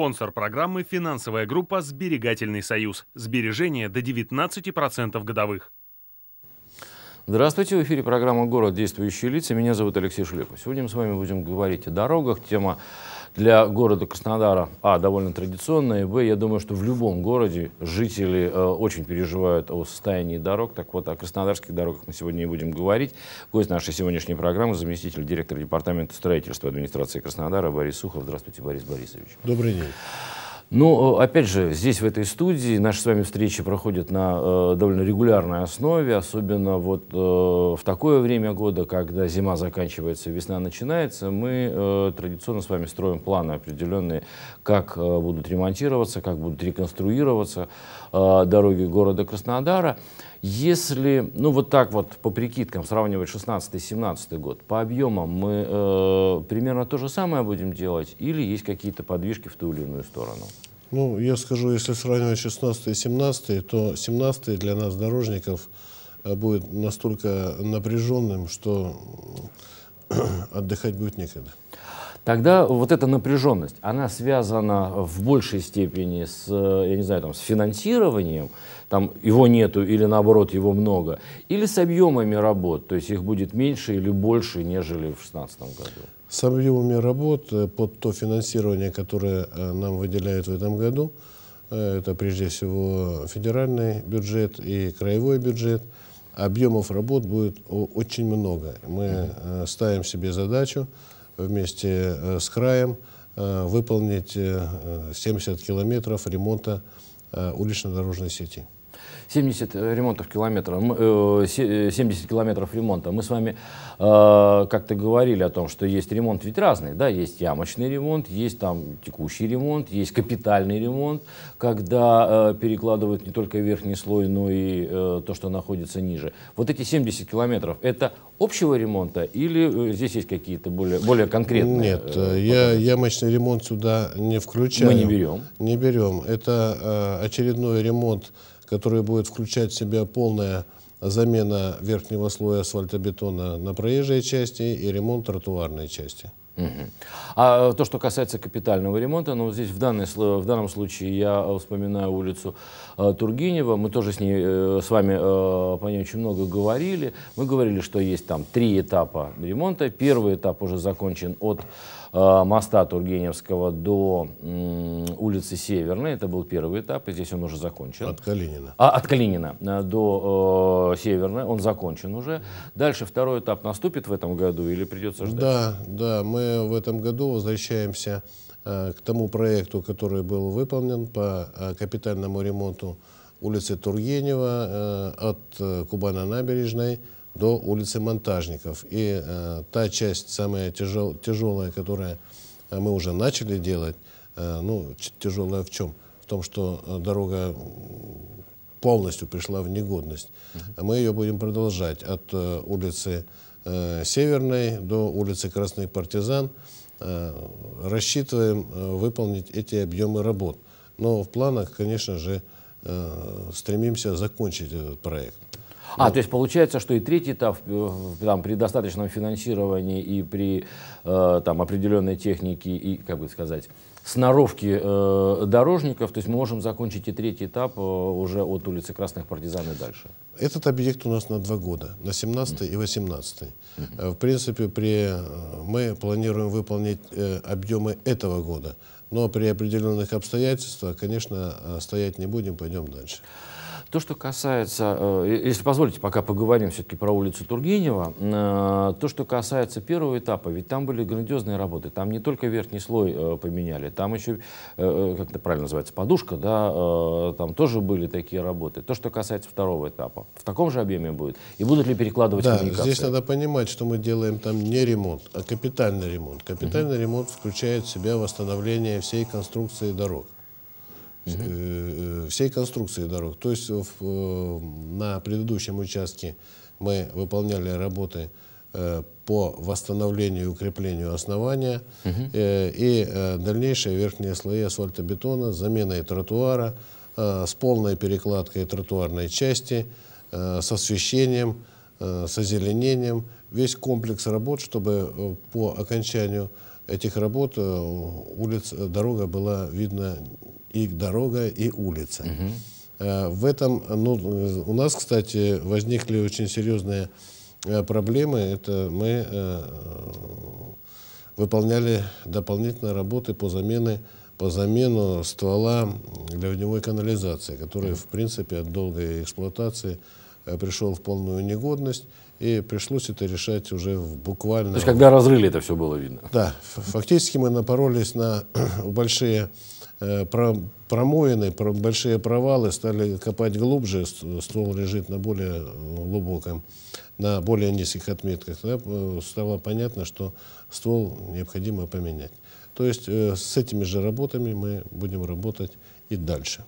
Спонсор программы – финансовая группа «Сберегательный союз». Сбережения до 19% годовых. Здравствуйте, в эфире программа «Город. Действующие лица». Меня зовут Алексей Шлепов. Сегодня мы с вами будем говорить о дорогах. Тема для города Краснодара, а, довольно традиционная, и, б, я думаю, что в любом городе жители э, очень переживают о состоянии дорог. Так вот, о краснодарских дорогах мы сегодня и будем говорить. Гость нашей сегодняшней программы, заместитель директора департамента строительства администрации Краснодара Борис Сухов. Здравствуйте, Борис Борисович. Добрый день. Ну, э, опять же, здесь, в этой студии, наши с вами встречи проходят на э, довольно регулярной основе, особенно вот э, в такое время года, когда зима заканчивается, весна начинается, мы э, традиционно с вами строим планы определенные, как э, будут ремонтироваться, как будут реконструироваться э, дороги города Краснодара. Краснодара. Если, ну вот так вот по прикидкам сравнивать 16-17 год, по объемам мы э, примерно то же самое будем делать или есть какие-то подвижки в ту или иную сторону? Ну, я скажу, если сравнивать 16 и 17, то 17 для нас, дорожников, э, будет настолько напряженным, что отдыхать будет некогда тогда вот эта напряженность, она связана в большей степени с, э, я не знаю, там, с финансированием, там его нету или наоборот его много, или с объемами работ, то есть их будет меньше или больше, нежели в 2016 году? С объемами работ э, под то финансирование, которое э, нам выделяют в этом году, это прежде всего федеральный бюджет и краевой бюджет, объемов работ будет очень много. Мы ставим себе задачу вместе э, с краем э, выполнить 70 э, километров ремонта улично-дорожной сети. 70 э, ремонтов километра, 70 э, э, километров ремонта. Мы с вами как-то говорили о том, что есть ремонт ведь разный, да, есть ямочный ремонт, есть там текущий ремонт, есть капитальный ремонт, когда перекладывают не только верхний слой, но и то, что находится ниже. Вот эти 70 километров, это общего ремонта или здесь есть какие-то более, более конкретные? Нет, я, ямочный ремонт сюда не включаю. Мы не берем. Не берем. Это очередной ремонт которая будет включать в себя полная замена верхнего слоя асфальтобетона на проезжей части и ремонт тротуарной части. Угу. А э, то, что касается капитального ремонта, ну здесь в, данной, в данном случае я э, вспоминаю улицу э, Тургенева, мы тоже с, ней, э, с вами э, по ней очень много говорили, мы говорили, что есть там три этапа ремонта, первый этап уже закончен от э, моста Тургеневского до э, улицы Северной, это был первый этап, и здесь он уже закончен. От Калинина. А, от Калинина э, до э, Северной, он закончен уже. Дальше второй этап наступит в этом году или придется ждать? Да, да, мы в этом году возвращаемся э, к тому проекту, который был выполнен по э, капитальному ремонту улицы Тургенева э, от Кубана-набережной до улицы Монтажников. И та часть, самая тяжелая, которая мы уже начали делать, ну, тяжелая в чем? В том, что дорога полностью пришла в негодность. Мы ее будем продолжать от улицы Э, Северной до улицы Красных Партизан. Э, рассчитываем э, выполнить эти объемы работ. Но в планах, конечно же, стремимся закончить этот проект. А, ну, то есть получается, что и третий этап там, при достаточном финансировании и при там, определенной технике и, как бы сказать, сноровки э, дорожников, то есть мы можем закончить и третий этап э, уже от улицы Красных Партизан и дальше. Этот объект у нас на два года, на 17 mm -hmm. и 18. Mm -hmm. В принципе, при, э, мы планируем выполнить э, объемы этого года, но при определенных обстоятельствах, конечно, э, стоять не будем, пойдем дальше. То, что касается, э, если позволите, пока поговорим все-таки про улицу Тургенева, э, то, что касается первого этапа, ведь там были грандиозные работы, там не только верхний слой э, поменяли, там еще, как это правильно называется, подушка, да, там тоже были такие работы. То, что касается второго этапа, в таком же объеме будет? И будут ли перекладывать да, коммуникации? здесь надо понимать, что мы делаем там не ремонт, а капитальный ремонт. Капитальный угу. ремонт включает в себя восстановление всей конструкции дорог. Э, э, всей конструкции дорог. То есть в, э, на предыдущем участке мы выполняли работы по восстановлению и укреплению основания угу. и дальнейшие верхние слои асфальтобетона, заменой тротуара, с полной перекладкой тротуарной части, с освещением, с озеленением. Весь комплекс работ, чтобы по окончанию этих работ улиц, дорога была видна и дорога, и улица. Угу. В этом, ну, у нас, кстати, возникли очень серьезные э, проблемы. Это мы э, выполняли дополнительные работы по замене по замену ствола ливневой канализации, который, в принципе, от долгой эксплуатации пришел в полную негодность, и пришлось это решать уже в буквально... То есть, когда разрыли, это все было видно? Да. Фактически мы напоролись на большие промоины, большие провалы, стали копать глубже, ствол лежит на более глубоком, на более низких отметках. Тогда стало понятно, что ствол необходимо поменять. То есть э, с этими же работами мы будем работать и дальше.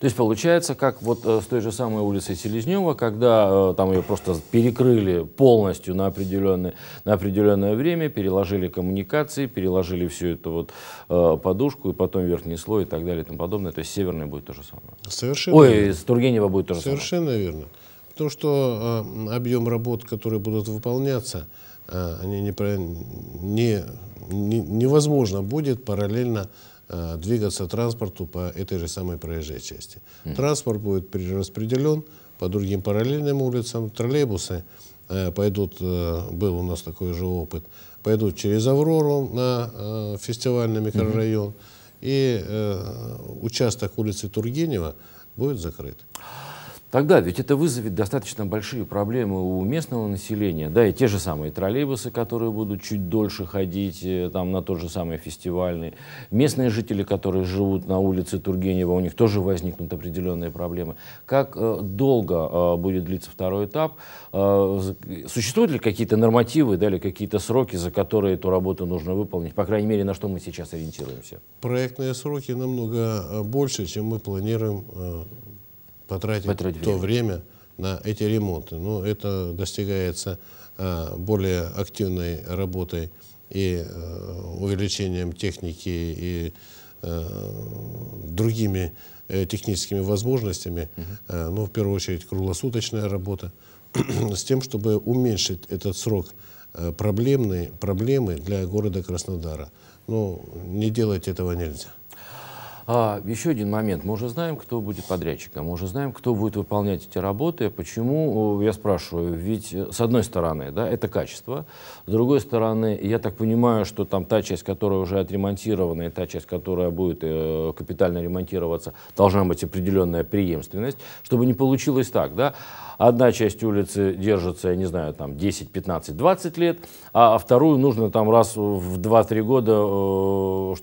То есть получается, как вот э, с той же самой улицы Селезнева, когда э, там ее просто перекрыли полностью на определенное, на определенное время, переложили коммуникации, переложили всю эту вот э, подушку, и потом верхний слой и так далее и тому подобное. То есть северный будет то же самое. Совершенно Ой, верно. с Тургенева будет то же Совершенно самое. Совершенно верно. То, что э, объем работ, которые будут выполняться, э, они не, не, невозможно будет параллельно Э, двигаться транспорту по этой же самой проезжей части. Транспорт будет перераспределен по другим параллельным улицам, троллейбусы э, пойдут, э, был у нас такой же опыт, пойдут через Аврору на фестивальный микрорайон, и участок улицы Тургенева будет закрыт тогда ведь это вызовет достаточно большие проблемы у местного населения, да, и те же самые троллейбусы, которые будут чуть дольше ходить э, там на тот же самый фестивальный, местные жители, которые живут на улице Тургенева, у них тоже возникнут определенные проблемы. Как э, долго э, будет длиться второй этап? Э, существуют ли какие-то нормативы, да, или какие-то сроки, за которые эту работу нужно выполнить? По крайней мере, на что мы сейчас ориентируемся? Проектные сроки намного э, больше, чем мы планируем э, потратить, потратить то время. время на эти ремонты. Но ну, это достигается э, более активной работой и э, увеличением техники и э, другими э, техническими возможностями, угу. Uh -huh. ну, в первую очередь, круглосуточная работа, с тем, чтобы уменьшить этот срок э, проблемной проблемы для города Краснодара. Но ну, не делать этого нельзя. А, еще один момент. Мы уже знаем, кто будет подрядчиком, мы уже знаем, кто будет выполнять эти работы. Почему, я спрашиваю, ведь э, с одной стороны, да, это качество, с другой стороны, я так понимаю, что там та часть, которая уже отремонтирована, и та часть, которая будет э, капитально ремонтироваться, должна быть определенная преемственность, чтобы не получилось так, да, Одна часть улицы держится, я не знаю, там 10, 15, 20 лет, а, а вторую нужно там раз в 2-3 года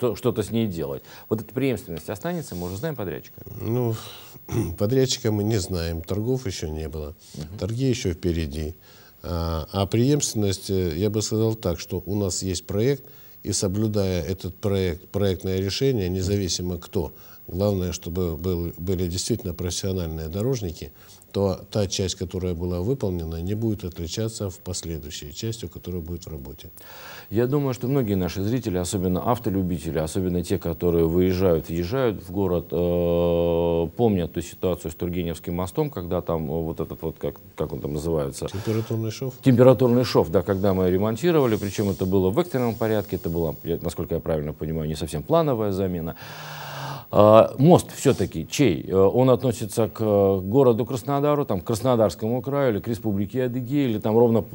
э, что-то с ней делать. Вот эта преемственность останется, мы уже знаем подрядчика? Ну, подрядчика мы не знаем, торгов еще не было, угу. торги еще впереди. А, а преемственность, э, я бы сказал так, что у нас есть проект, и соблюдая этот проект, проектное решение, независимо кто, главное, чтобы был, были действительно профессиональные дорожники, то та часть, которая была выполнена, не будет отличаться в последующей частью, которая будет в работе. Я думаю, что многие наши зрители, особенно автолюбители, особенно те, которые выезжают, въезжают в город, э, помнят ту ситуацию с Тургеневским мостом, когда там э, вот этот вот, как, как он там называется? Температурный шов. Температурный шов, да, когда мы ремонтировали, причем это было в экстренном порядке, это была, насколько я правильно понимаю, не совсем плановая замена. А, мост все-таки чей? Э, он относится к э, городу Краснодару, там, к Краснодарскому краю или к республике Адыгея, или там ровно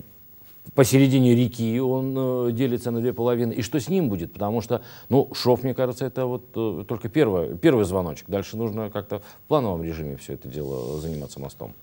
посередине реки он э, делится на две половины. И что с ним будет? Потому что, ну, шов, мне кажется, это вот только первый первый звоночек. Дальше нужно как-то в плановом режиме все это дело заниматься мостом.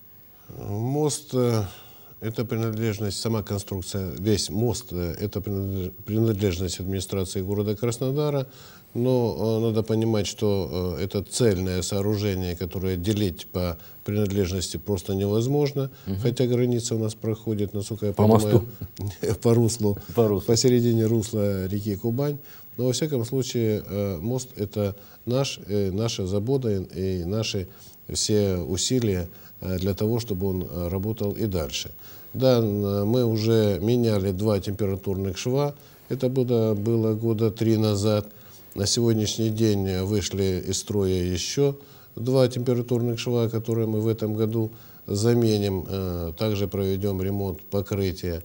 Мост – это принадлежность, сама конструкция, весь мост – это принадлежность администрации города Краснодара. Но э, надо понимать, что э, это цельное сооружение, которое делить по принадлежности просто невозможно, угу. хотя граница у нас проходит, насколько я по понимаю, мосту. по руслу, по руслу, посередине русла реки Кубань. Но, во всяком случае, э, мост — это наш, наша забота и наши все усилия для того, чтобы он работал и дальше. Да, мы уже меняли два температурных шва, это было, было года три назад — на сегодняшний день э, вышли из строя еще два температурных шва, которые мы в этом году заменим. Э, также проведем ремонт покрытия.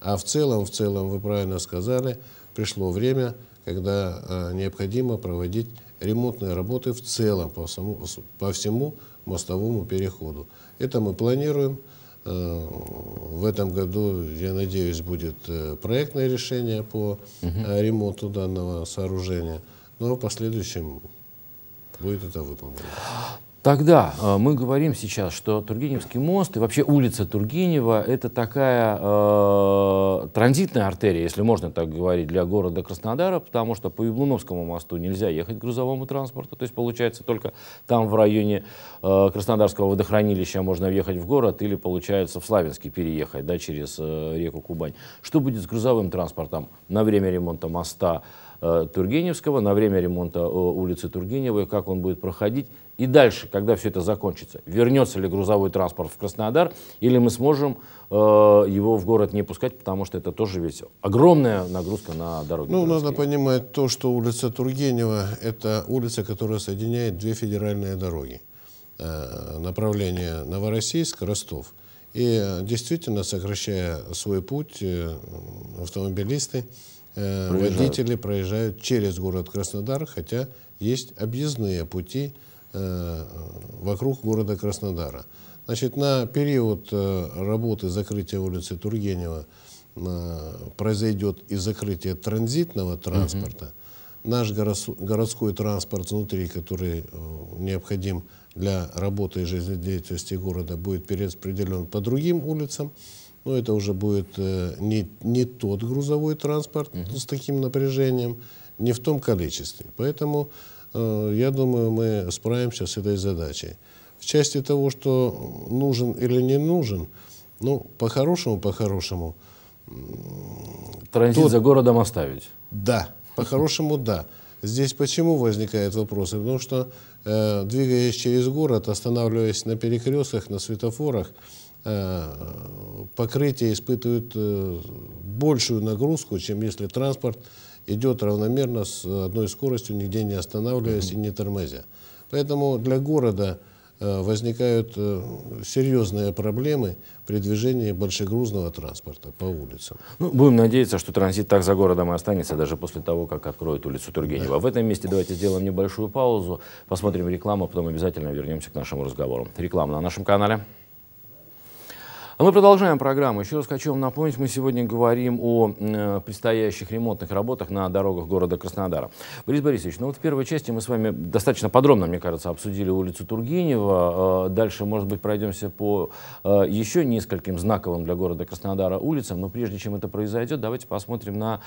А в целом, в целом, вы правильно сказали, пришло время, когда э, необходимо проводить ремонтные работы в целом по, всему, по всему мостовому переходу. Это мы планируем. Э, в этом году, я надеюсь, будет э, проектное решение по угу. ремонту данного сооружения. Но ну, а в последующем будет это выполнено. Тогда э, мы говорим сейчас, что Тургеневский мост и вообще улица Тургенева – это такая э, транзитная артерия, если можно так говорить, для города Краснодара, потому что по Яблуновскому мосту нельзя ехать грузовому транспорту, то есть получается только там в районе э, Краснодарского водохранилища можно въехать в город или получается в Славянске переехать да, через э, реку Кубань. Что будет с грузовым транспортом на время ремонта моста? Э, Тургеневского на время ремонта э, улицы Тургеневой, как он будет проходить. И дальше, когда все это закончится, вернется ли грузовой транспорт в Краснодар, или мы сможем э, его в город не пускать, потому что это тоже ведь огромная нагрузка на дороги. Ну, городские. надо понимать то, что улица Тургенева – это улица, которая соединяет две федеральные дороги. Направление Новороссийск-Ростов. И действительно, сокращая свой путь, автомобилисты Э, проезжают. водители проезжают через город Краснодар, хотя есть объездные пути э, вокруг города Краснодара. Значит, на период э, работы закрытия улицы Тургенева произойдет и закрытие транзитного транспорта. Угу. Наш городской транспорт внутри, который необходим для работы и жизнедеятельности города, будет перераспределен по другим улицам но это уже будет э, не, не тот грузовой транспорт угу. с таким напряжением, не в том количестве. Поэтому э, я думаю, мы справимся с этой задачей. В части того, что нужен или не нужен, ну, по-хорошему, по-хорошему. Транзит тот... за городом оставить. Да, по-хорошему, да. Здесь почему возникают вопросы? Потому что, э, двигаясь через город, останавливаясь на перекрестках, на светофорах, Э, покрытие испытывает э, большую нагрузку, чем если транспорт идет равномерно с одной скоростью, нигде не останавливаясь mm -hmm. и не тормозя. Поэтому для города э, возникают серьезные проблемы при движении большегрузного транспорта по улицам. Ну, будем надеяться, что транзит так за городом и останется, даже после того, как откроют улицу Тургенева. В этом месте давайте сделаем небольшую паузу, посмотрим рекламу, а потом обязательно вернемся к нашему разговору. Реклама на нашем канале. А мы продолжаем программу. Еще раз хочу вам напомнить, мы сегодня говорим о э, предстоящих ремонтных работах на дорогах города Краснодара. Борис Борисович, ну вот в первой части мы с вами достаточно подробно, мне кажется, обсудили улицу Тургенева. Э, дальше, может быть, пройдемся по э, еще нескольким знаковым для города Краснодара улицам. Но прежде чем это произойдет, давайте посмотрим на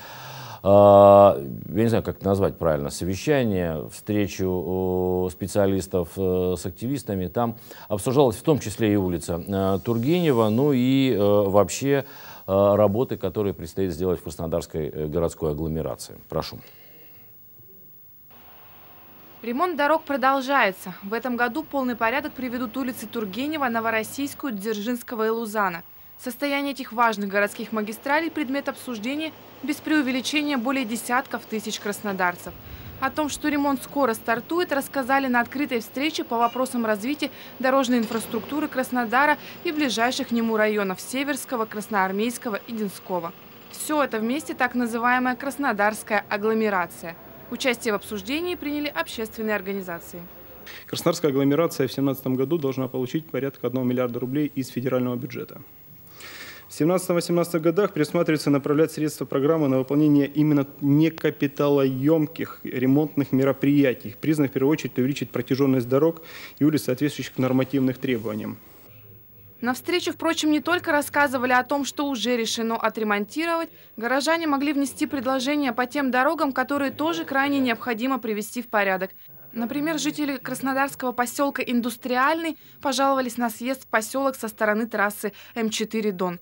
а, я не знаю, как это назвать правильно, совещание, встречу специалистов э, с активистами. Там обсуждалась в том числе и улица э, Тургенева, ну и э, вообще работы, которые предстоит сделать в Краснодарской городской агломерации. Прошу. Ремонт дорог продолжается. В этом году полный порядок приведут улицы Тургенева, Новороссийскую, Дзержинского и Лузана – Состояние этих важных городских магистралей – предмет обсуждения без преувеличения более десятков тысяч краснодарцев. О том, что ремонт скоро стартует, рассказали на открытой встрече по вопросам развития дорожной инфраструктуры Краснодара и ближайших к нему районов Северского, Красноармейского и Динского. Все это вместе так называемая Краснодарская агломерация. Участие в обсуждении приняли общественные организации. Краснодарская агломерация в 2017 году должна получить порядка 1 миллиарда рублей из федерального бюджета. В 2017-2018 годах предусматривается направлять средства программы на выполнение именно некапиталоемких ремонтных мероприятий, признанных в первую очередь увеличить протяженность дорог и улиц, соответствующих нормативных требованиям. На встречу, впрочем, не только рассказывали о том, что уже решено отремонтировать, горожане могли внести предложения по тем дорогам, которые тоже крайне необходимо привести в порядок. Например, жители краснодарского поселка Индустриальный пожаловались на съезд в поселок со стороны трассы М4 «Дон».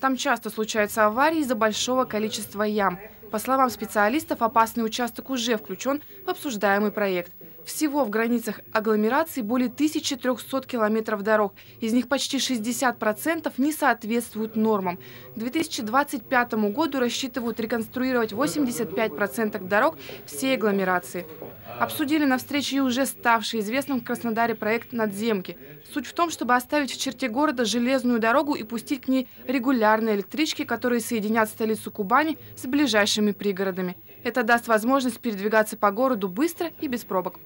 Там часто случаются аварии из-за большого количества ям. По словам специалистов, опасный участок уже включен в обсуждаемый проект. Всего в границах агломерации более 1300 километров дорог. Из них почти 60% не соответствуют нормам. К 2025 году рассчитывают реконструировать 85% дорог всей агломерации. Обсудили на встрече и уже ставший известным в Краснодаре проект «Надземки». Суть в том, чтобы оставить в черте города железную дорогу и пустить к ней регулярные электрички, которые соединят столицу Кубани с ближайшими пригородами. Это даст возможность передвигаться по городу быстро и без пробок.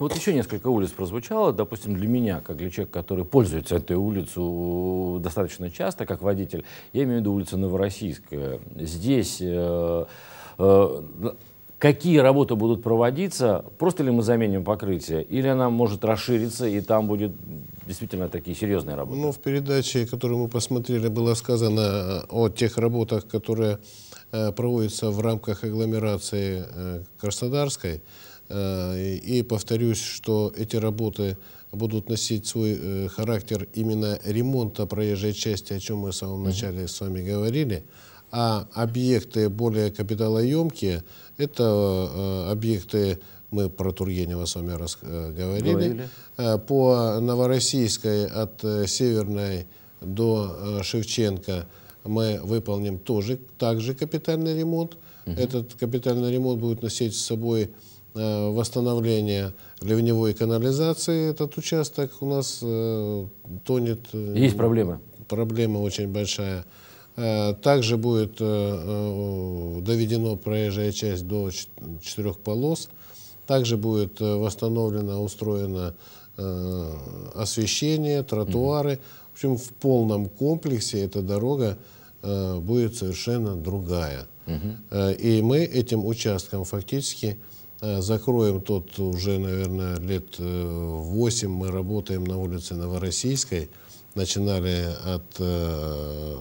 Вот еще несколько улиц прозвучало. Допустим, для меня, как для человека, который пользуется этой улицу достаточно часто, как водитель, я имею в виду улица Новороссийская. Здесь э, э какие работы будут проводиться, просто ли мы заменим покрытие, или она может расшириться, и там будет действительно такие серьезные работы? Ну, в передаче, которую мы посмотрели, было сказано э, о тех работах, которые э, проводятся в рамках агломерации Краснодарской. Э, и повторюсь, что эти работы будут носить свой э, характер именно ремонта проезжей части, о чем мы в самом начале с вами говорили. А объекты более капиталоемкие, это э, объекты, мы про Тургенева с вами говорили, говорили, по Новороссийской от Северной до Шевченко мы выполним тоже также капитальный ремонт. Угу. Этот капитальный ремонт будет носить с собой Э, восстановления ливневой канализации этот участок у нас э, тонет. Э, Есть проблемы? Проблема очень большая. Также будет доведено проезжая часть до четырех полос. Также будет восстановлено, устроено освещение, тротуары. В общем, в полном комплексе эта дорога будет совершенно другая. И мы этим участком фактически Э, закроем тот уже, наверное, лет 8. Э, мы работаем на улице Новороссийской. Начинали от э,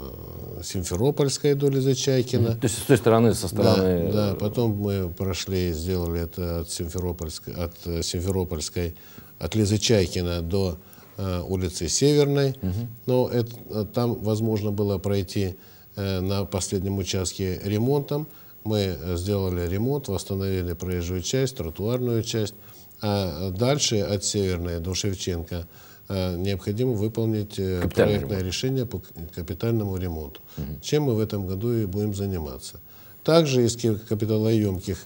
Симферопольской до Лизачайкина. То есть с той стороны, со стороны... Да, да. Э, потом мы прошли, сделали это от Симферопольской, от, Симферопольской, от Лизачайкина до э, улицы Северной. Угу. Но это, там возможно было пройти э, на последнем участке ремонтом. Мы э, сделали ремонт, восстановили проезжую часть, тротуарную часть. А э, дальше от Северной до Шевченко э, необходимо выполнить проектное решение по капитальному ремонту, угу. чем мы в этом году и будем заниматься. Также из капиталоемких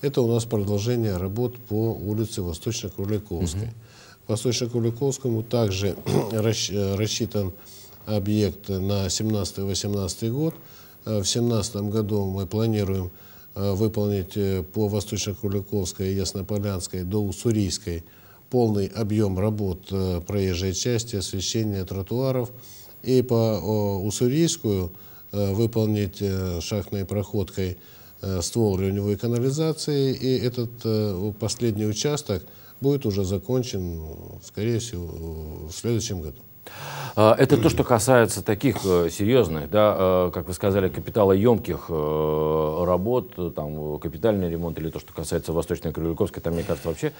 это у нас продолжение работ по улице Восточно-Куликовской. Угу. Восточно-Куликовскому также рассчитан объект на 17-18 год. Э, в 2017 году мы планируем э, выполнить э, по Восточно-Куликовской и Яснополянской до Уссурийской полный объем работ проезжей части, освещения тротуаров. И по Уссурийскую выполнить шахтной проходкой ствол ливневой канализации. И этот последний участок будет уже закончен, скорее всего, в следующем году. А, это то, что касается таких э, серьезных, да, э, как вы сказали, капиталоемких э, работ, там, капитальный ремонт или то, что касается Восточной Крыльковской, там, мне кажется, вообще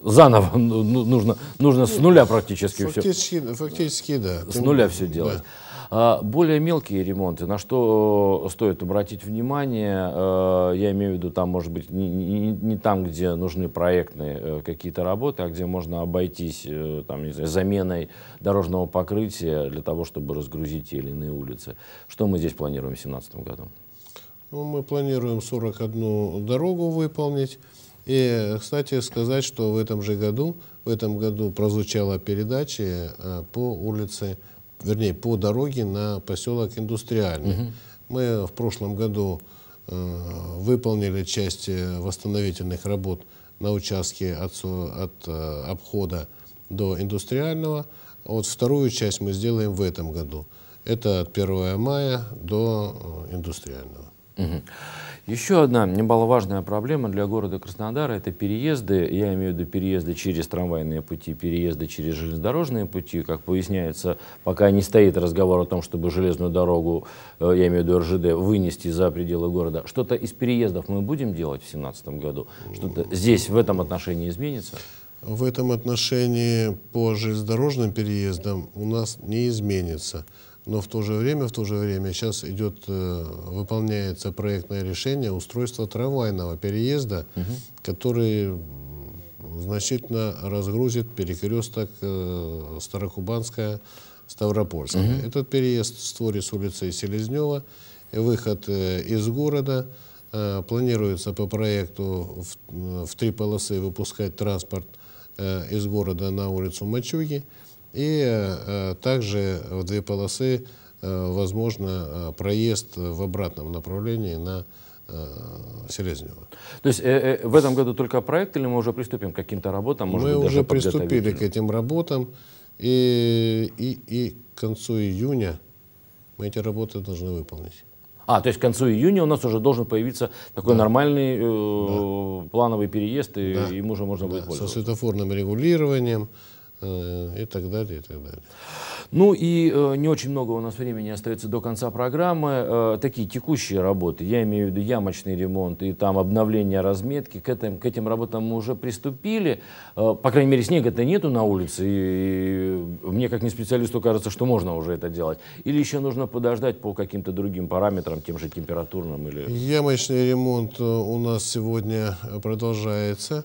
заново нужно, нужно с нуля практически фактически, все. Фактически, да. С нуля все делать. Да. А, более мелкие ремонты, на что э, стоит обратить внимание, э, я имею в виду, там, может быть, не, не, не там, где нужны проектные э, какие-то работы, а где можно обойтись там, не знаю, заменой дорожного покрытия для того, чтобы разгрузить те или иные улицы. Что мы здесь планируем в 2017 году? Ну, мы планируем 41 дорогу выполнить. И, кстати, сказать, что в этом же году, в этом году прозвучала передача по улице вернее, по дороге на поселок Индустриальный. Угу. Мы в прошлом году э, выполнили часть э, восстановительных работ на участке от, от э, обхода до Индустриального. А вот вторую часть мы сделаем в этом году. Это от 1 мая до э, Индустриального. Еще одна немаловажная проблема для города Краснодара – это переезды. Я имею в виду переезды через трамвайные пути, переезды через железнодорожные пути. Как поясняется, пока не стоит разговор о том, чтобы железную дорогу, э, я имею в виду РЖД, вынести за пределы города. Что-то из переездов мы будем делать в 2017 году? Что-то здесь в этом отношении изменится? В этом отношении по железнодорожным переездам у нас не изменится но в то же время, в то же время сейчас идет, э, выполняется проектное решение устройства трамвайного переезда, угу. который значительно разгрузит перекресток э, Старокубанская, Ставропольская. Угу. Этот переезд створит с улицы Селезнева, выход э, из города. Планируется по проекту в, в три полосы выпускать транспорт из города на улицу Мачуги. И э, также в две полосы э, возможно э, проезд в обратном направлении на Селезнева. То есть в этом году только проект или мы уже приступим к каким-то работам? Может мы быть, уже приступили к этим работам и, и, и к концу июня мы эти работы должны выполнить. А, то есть к концу июня у нас уже должен появиться такой да. нормальный э, да. плановый переезд, и да. ему уже можно да. будет пользоваться. Со светофорным регулированием, Э, и так далее, и так далее. Ну и э, не очень много у нас времени остается до конца программы. Э, такие текущие работы, я имею в виду ямочный ремонт и там обновление разметки, к этим, к этим работам мы уже приступили. Э, по крайней мере, снега-то нету на улице, и, и мне как не специалисту кажется, что можно уже это делать. Или еще нужно подождать по каким-то другим параметрам, тем же температурным? Или... Ямочный ремонт э, у нас сегодня продолжается.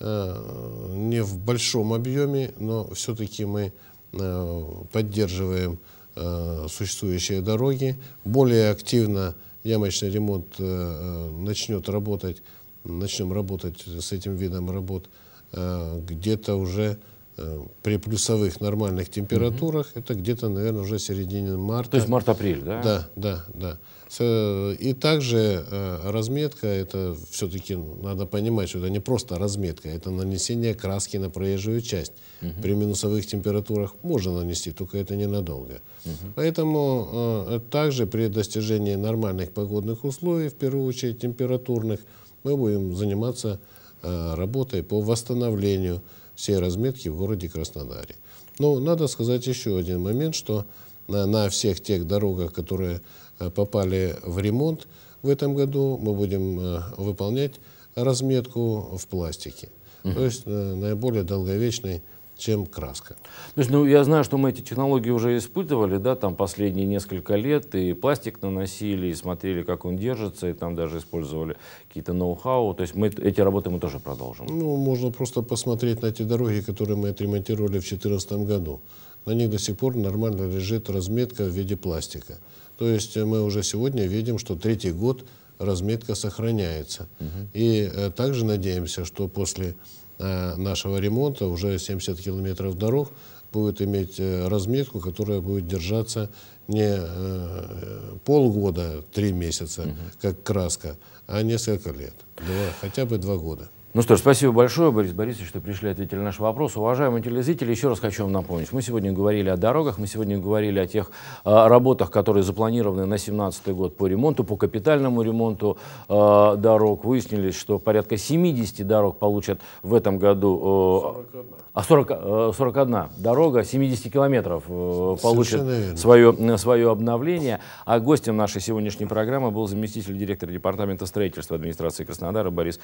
Э, не в большом объеме, но все-таки мы э, поддерживаем э, существующие дороги. Более активно ямочный ремонт начнет работать, начнем работать с этим видом работ где-то уже Э, при плюсовых нормальных температурах, угу. это где-то, наверное, уже середина марта. То есть март-апрель, да? Да, да, да. Э, и также э, разметка, это все-таки надо понимать, что это не просто разметка, это нанесение краски на проезжую часть. Угу. При минусовых температурах можно нанести, только это ненадолго. Угу. Поэтому также при достижении нормальных погодных условий, в первую очередь температурных, мы будем заниматься работой по восстановлению, всей разметки в городе Краснодаре. Но надо сказать еще один момент, что на, на всех тех дорогах, которые э, попали в ремонт в этом году, мы будем э, выполнять разметку в пластике. Угу. То есть э, наиболее долговечный чем краска. То есть, ну, я знаю, что мы эти технологии уже испытывали, да, там последние несколько лет, и пластик наносили, и смотрели, как он держится, и там даже использовали какие-то ноу-хау. То есть мы эти работы мы тоже продолжим. Ну, можно просто посмотреть на те дороги, которые мы отремонтировали в 2014 году. На них до сих пор нормально лежит разметка в виде пластика. То есть э, мы уже сегодня видим, что третий год разметка сохраняется. Угу. И э, также надеемся, что после Э, нашего ремонта, уже 70 километров дорог, будет иметь э, разметку, которая будет держаться не э, полгода, три месяца, угу. как краска, а несколько лет, два, хотя бы два года. Ну что ж, спасибо большое, Борис Борисович, что пришли ответили на наш вопрос. Уважаемые телезрители, еще раз хочу вам напомнить. Мы сегодня говорили о дорогах, мы сегодня говорили о тех э, работах, которые запланированы на 2017 год по ремонту, по капитальному ремонту э, дорог. Выяснилось, что порядка 70 дорог получат в этом году. Э, 41. А 40, э, 41 дорога, 70 километров э, получит свое, э, свое обновление. А гостем нашей сегодняшней программы был заместитель директора департамента строительства администрации Краснодара Борис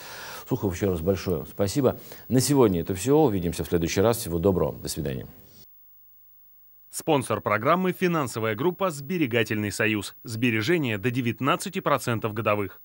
Сухов. Еще раз вас большое спасибо. На сегодня это все. Увидимся в следующий раз. Всего доброго. До свидания. Спонсор программы – финансовая группа «Сберегательный союз». Сбережения до 19% годовых.